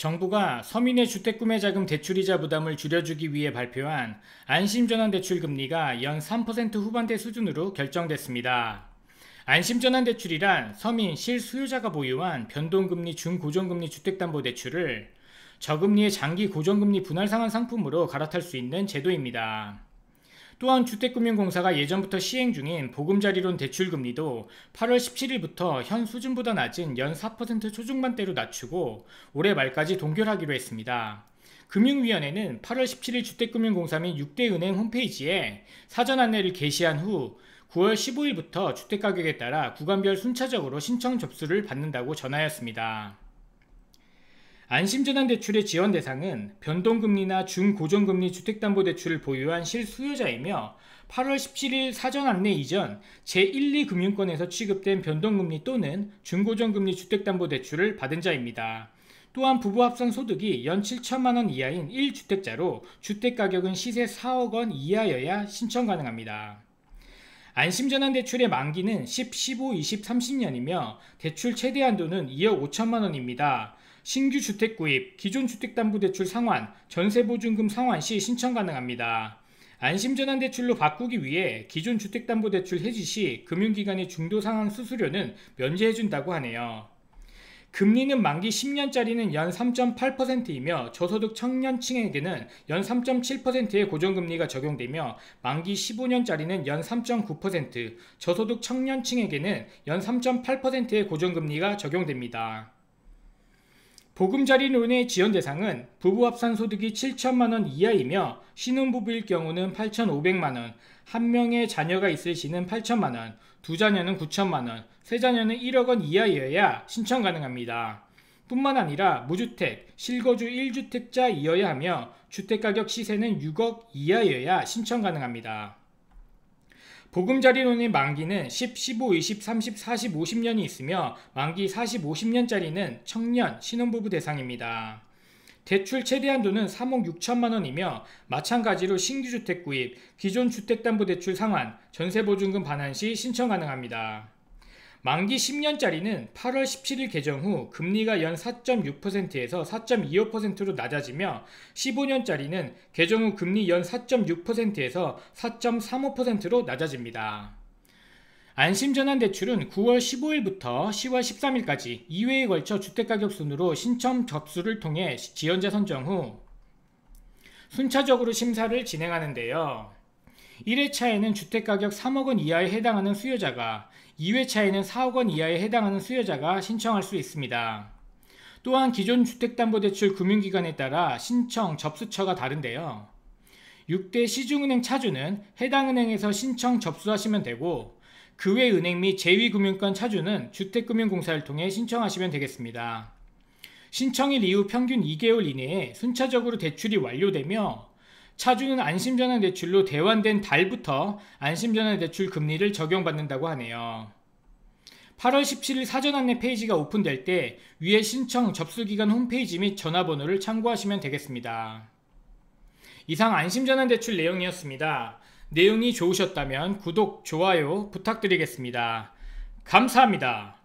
정부가 서민의 주택구매자금 대출이자 부담을 줄여주기 위해 발표한 안심전환 대출 금리가 연 3% 후반대 수준으로 결정됐습니다. 안심전환 대출이란 서민 실수요자가 보유한 변동금리 중고정금리 주택담보대출을 저금리의 장기 고정금리 분할 상환 상품으로 갈아탈 수 있는 제도입니다. 또한 주택금융공사가 예전부터 시행 중인 보금자리론 대출금리도 8월 17일부터 현 수준보다 낮은 연 4% 초중반대로 낮추고 올해 말까지 동결하기로 했습니다. 금융위원회는 8월 17일 주택금융공사 및 6대 은행 홈페이지에 사전 안내를 게시한 후 9월 15일부터 주택가격에 따라 구간별 순차적으로 신청 접수를 받는다고 전하였습니다. 안심전환대출의 지원 대상은 변동금리나 중고정금리 주택담보대출을 보유한 실수요자이며 8월 17일 사전 안내 이전 제1, 2금융권에서 취급된 변동금리 또는 중고정금리 주택담보대출을 받은 자입니다. 또한 부부 합산 소득이 연 7천만 원 이하인 1주택자로 주택가격은 시세 4억 원 이하여야 신청 가능합니다. 안심전환 대출의 만기는 10, 15, 20, 30년이며 대출 최대 한도는 2억 5천만 원입니다. 신규 주택 구입, 기존 주택담보대출 상환, 전세보증금 상환 시 신청 가능합니다. 안심전환대출로 바꾸기 위해 기존 주택담보대출 해지 시 금융기관의 중도상황 수수료는 면제해준다고 하네요. 금리는 만기 10년짜리는 연 3.8%이며 저소득 청년층에게는 연 3.7%의 고정금리가 적용되며 만기 15년짜리는 연 3.9%, 저소득 청년층에게는 연 3.8%의 고정금리가 적용됩니다. 보금자리 논의 지원 대상은 부부 합산 소득이 7천만 원 이하이며 신혼부부일 경우는 8,500만 원, 한 명의 자녀가 있을 시는 8천만 원, 두 자녀는 9천만 원, 세 자녀는 1억 원 이하여야 신청 가능합니다. 뿐만 아니라 무주택, 실거주 1주택자이어야 하며 주택가격 시세는 6억 이하여야 신청 가능합니다. 보금자리론의 만기는 10, 15, 20, 30, 40, 50년이 있으며 만기 40, 50년짜리는 청년, 신혼부부 대상입니다. 대출 최대한도는 3억 6천만 원이며 마찬가지로 신규주택 구입, 기존 주택담보대출 상환, 전세보증금 반환 시 신청 가능합니다. 만기 10년짜리는 8월 17일 개정 후 금리가 연 4.6%에서 4.25%로 낮아지며 15년짜리는 개정 후 금리 연 4.6%에서 4.35%로 낮아집니다. 안심전환대출은 9월 15일부터 10월 13일까지 2회에 걸쳐 주택가격 순으로 신청 접수를 통해 지연자 선정 후 순차적으로 심사를 진행하는데요. 1회차에는 주택가격 3억 원 이하에 해당하는 수요자가 2회차에는 4억 원 이하에 해당하는 수요자가 신청할 수 있습니다. 또한 기존 주택담보대출 금융기관에 따라 신청 접수처가 다른데요. 6대 시중은행 차주는 해당 은행에서 신청 접수하시면 되고 그 외 은행 및제위금융권 차주는 주택금융공사를 통해 신청하시면 되겠습니다. 신청일 이후 평균 2개월 이내에 순차적으로 대출이 완료되며 차주는 안심전환 대출로 대환된 달부터 안심전환 대출 금리를 적용받는다고 하네요. 8월 17일 사전 안내 페이지가 오픈될 때 위에 신청 접수기간 홈페이지 및 전화번호를 참고하시면 되겠습니다. 이상 안심전환 대출 내용이었습니다. 내용이 좋으셨다면 구독, 좋아요 부탁드리겠습니다. 감사합니다.